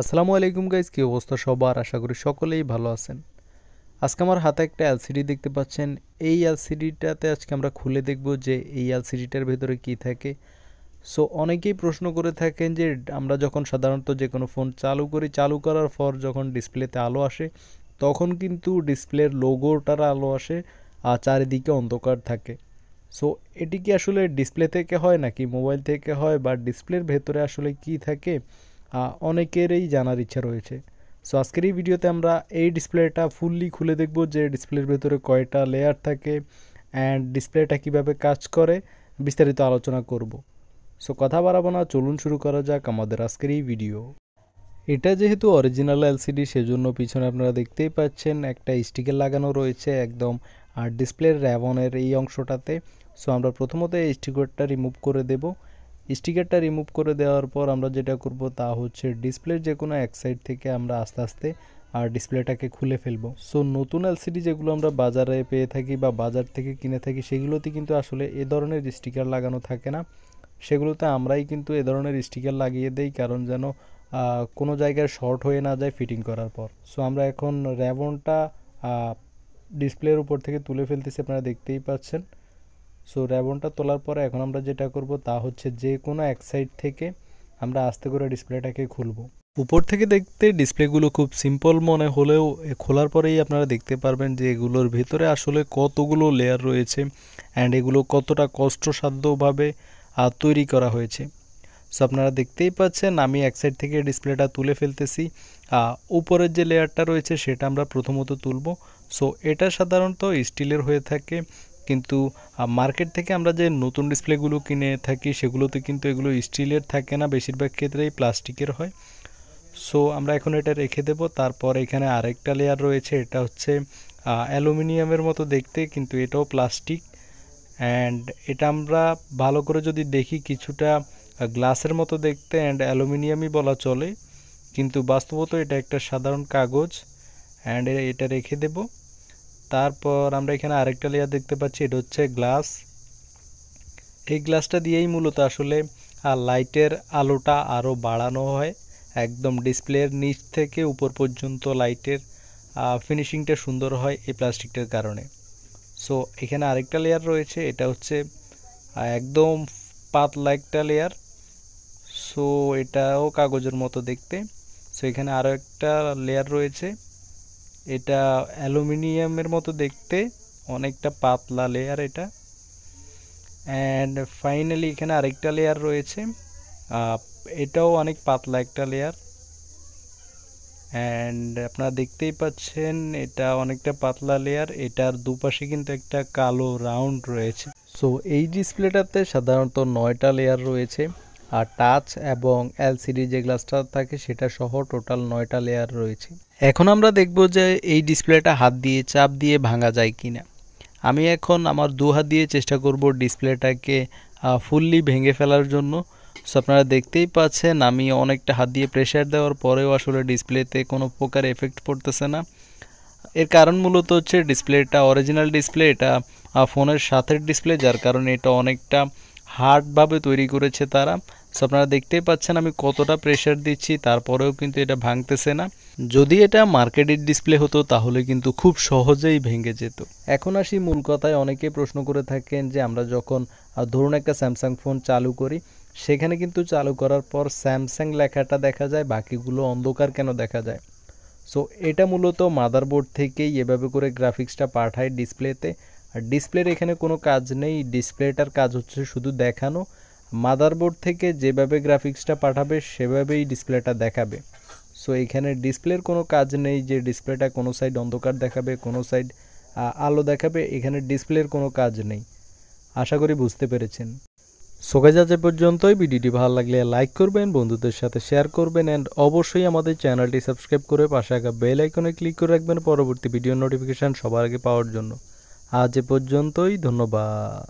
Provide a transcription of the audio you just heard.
আসসালামু আলাইকুম গাইজ কী অবস্থা সবার আশা করি সকলেই ভালো আছেন আজকে আমার হাতে একটা এলসিডি দেখতে পাচ্ছেন এই এলসিডিটাতে আজকে আমরা খুলে দেখব যে এই এলসিডিটার ভেতরে কি থাকে সো অনেকেই প্রশ্ন করে থাকেন যে আমরা যখন সাধারণত যে কোনো ফোন চালু করি চালু করার পর যখন ডিসপ্লেতে আলো আসে তখন কিন্তু ডিসপ্লের লোগোটার আলো আসে আর চারিদিকে অন্ধকার থাকে সো এটি কি আসলে ডিসপ্লে থেকে হয় নাকি মোবাইল থেকে হয় বা ডিসপ্লের ভেতরে আসলে কি থাকে অনেকেরই জানার ইচ্ছা রয়েছে সো আজকের এই ভিডিওতে আমরা এই ডিসপ্লেটা ফুললি খুলে দেখব যে ডিসপ্লের ভেতরে কয়টা লেয়ার থাকে অ্যান্ড ডিসপ্লেটা কিভাবে কাজ করে বিস্তারিত আলোচনা করব সো কথা বাড়াবো না চলুন শুরু করা যাক আমাদের আজকের এই ভিডিও এটা যেহেতু অরিজিনাল এলসিডি সেজন্য পিছনে আপনারা দেখতেই পাচ্ছেন একটা স্টিকার লাগানো রয়েছে একদম আর ডিসপ্লের র্যাবনের এই অংশটাতে সো আমরা প্রথমত এই স্টিকারটা রিমুভ করে দেবো স্টিকারটা রিমুভ করে দেওয়ার পর আমরা যেটা করব তা হচ্ছে ডিসপ্লের যে কোনো এক সাইড থেকে আমরা আস্তে আস্তে আর ডিসপ্লেটাকে খুলে ফেলবো সো নতুন এলসিডি যেগুলো আমরা বাজারে পেয়ে থাকি বা বাজার থেকে কিনে থাকি সেগুলোতে কিন্তু আসলে এ ধরনের স্টিকার লাগানো থাকে না সেগুলোতে আমরাই কিন্তু এ ধরনের স্টিকার লাগিয়ে দেই কারণ যেন কোনো জায়গায় শর্ট হয়ে না যায় ফিটিং করার পর সো আমরা এখন র্যাবনটা ডিসপ্লের উপর থেকে তুলে ফেলতেছি আপনারা দেখতেই পাচ্ছেন সো র্যাবনটা তোলার পরে এখন আমরা যেটা করব তা হচ্ছে যে কোনো এক সাইড থেকে আমরা আস্তে করে ডিসপ্লেটাকে খুলব উপর থেকে দেখতে ডিসপ্লেগুলো খুব সিম্পল মনে হলেও খোলার পরেই আপনারা দেখতে পারবেন যে এগুলোর ভেতরে আসলে কতগুলো লেয়ার রয়েছে অ্যান্ড এগুলো কতটা কষ্টসাধ্যভাবে তৈরি করা হয়েছে সো আপনারা দেখতেই পাচ্ছেন আমি এক সাইড থেকে ডিসপ্লেটা তুলে ফেলতেছি উপরের যে লেয়ারটা রয়েছে সেটা আমরা প্রথমত তুলব সো এটা সাধারণত স্টিলের হয়ে থাকে কিন্তু মার্কেট থেকে আমরা যে নতুন ডিসপ্লেগুলো কিনে থাকি সেগুলোতে কিন্তু এগুলো স্টিলের থাকে না বেশিরভাগ ক্ষেত্রেই প্লাস্টিকের হয় সো আমরা এখন এটা রেখে দেব তারপর এখানে আরেকটা লেয়ার রয়েছে এটা হচ্ছে অ্যালুমিনিয়ামের মতো দেখতে কিন্তু এটাও প্লাস্টিক অ্যান্ড এটা আমরা ভালো করে যদি দেখি কিছুটা গ্লাসের মতো দেখতে অ্যান্ড অ্যালুমিনিয়ামই বলা চলে কিন্তু বাস্তবত এটা একটা সাধারণ কাগজ অ্যান্ড এটা রেখে দেবো তারপর আমরা এখানে আরেকটা লেয়ার দেখতে পাচ্ছি এটা হচ্ছে গ্লাস এই গ্লাসটা দিয়েই মূলত আসলে আর লাইটের আলোটা আরও বাড়ানো হয় একদম ডিসপ্লের নিচ থেকে উপর পর্যন্ত লাইটের ফিনিশিংটা সুন্দর হয় এই প্লাস্টিকটার কারণে সো এখানে আরেকটা লেয়ার রয়েছে এটা হচ্ছে একদম পাতলা একটা লেয়ার সো এটাও কাগজের মতো দেখতে সো এখানে আরও একটা লেয়ার রয়েছে এটা অ্যালুমিনিয়ামের মতো দেখতে অনেকটা পাতলা লেয়ার এটা অ্যান্ড ফাইনালি এখানে আরেকটা লেয়ার রয়েছে এটাও অনেক পাতলা একটা লেয়ার অ্যান্ড আপনারা দেখতেই পাচ্ছেন এটা অনেকটা পাতলা লেয়ার এটার দুপাশে কিন্তু একটা কালো রাউন্ড রয়েছে সো এই ডিসপ্লেটাতে সাধারণত নয়টা লেয়ার রয়েছে আর টাচ এবং এলসিডি যে গ্লাসটা থাকে সেটা সহ টোটাল নয়টা লেয়ার রয়েছে এখন আমরা দেখব যে এই ডিসপ্লেটা হাত দিয়ে চাপ দিয়ে ভাঙা যায় কি না আমি এখন আমার দু হাত দিয়ে চেষ্টা করব ডিসপ্লেটাকে ফুললি ভেঙে ফেলার জন্য সো আপনারা দেখতেই পাচ্ছেন আমি অনেকটা হাত দিয়ে প্রেশার দেওয়ার পরেও আসলে ডিসপ্লেতে কোনো প্রকার এফেক্ট পড়তেছে না এর কারণ মূলত হচ্ছে ডিসপ্লেটা অরিজিনাল ডিসপ্লে এটা ফোনের সাথের ডিসপ্লে যার কারণে এটা অনেকটা হার্ডভাবে তৈরি করেছে তারা সো আপনারা দেখতেই পাচ্ছেন আমি কতটা প্রেশার দিচ্ছি তারপরেও কিন্তু এটা ভাঙতেছে না যদি এটা মার্কেটের ডিসপ্লে হতো তাহলে কিন্তু খুব সহজেই ভেঙে যেত এখন আসি মূল কথায় অনেকে প্রশ্ন করে থাকেন যে আমরা যখন ধরুন একটা স্যামসাং ফোন চালু করি সেখানে কিন্তু চালু করার পর স্যামসাং লেখাটা দেখা যায় বাকিগুলো অন্ধকার কেন দেখা যায় সো এটা মূলত মাদারবোর্ড থেকেই এভাবে করে গ্রাফিক্সটা পাঠায় ডিসপ্লেতে আর ডিসপ্লের এখানে কোনো কাজ নেই ডিসপ্লেটার কাজ হচ্ছে শুধু দেখানো মাদারবোর্ড থেকে যেভাবে গ্রাফিক্সটা পাঠাবে সেভাবেই ডিসপ্লেটা দেখাবে সো এখানে ডিসপ্লের কোনো কাজ নেই যে ডিসপ্লেটা কোনো সাইড অন্ধকার দেখাবে কোনো সাইড আলো দেখাবে এখানে ডিসপ্লের কোনো কাজ নেই আশা করি বুঝতে পেরেছেন সোকাজ আজ পর্যন্তই ভিডিওটি ভালো লাগলে লাইক করবেন বন্ধুদের সাথে শেয়ার করবেন অ্যান্ড অবশ্যই আমাদের চ্যানেলটি সাবস্ক্রাইব করে পাশে আঁকা বেল আইকনে ক্লিক করে রাখবেন পরবর্তী ভিডিও নোটিফিকেশান সবার আগে পাওয়ার জন্য আজ এ পর্যন্তই ধন্যবাদ